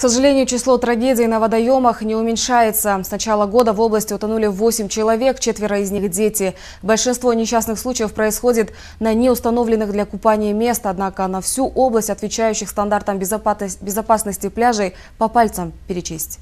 К сожалению, число трагедий на водоемах не уменьшается. С начала года в области утонули 8 человек, четверо из них дети. Большинство несчастных случаев происходит на неустановленных для купания мест, однако на всю область, отвечающих стандартам безопасности пляжей, по пальцам перечесть.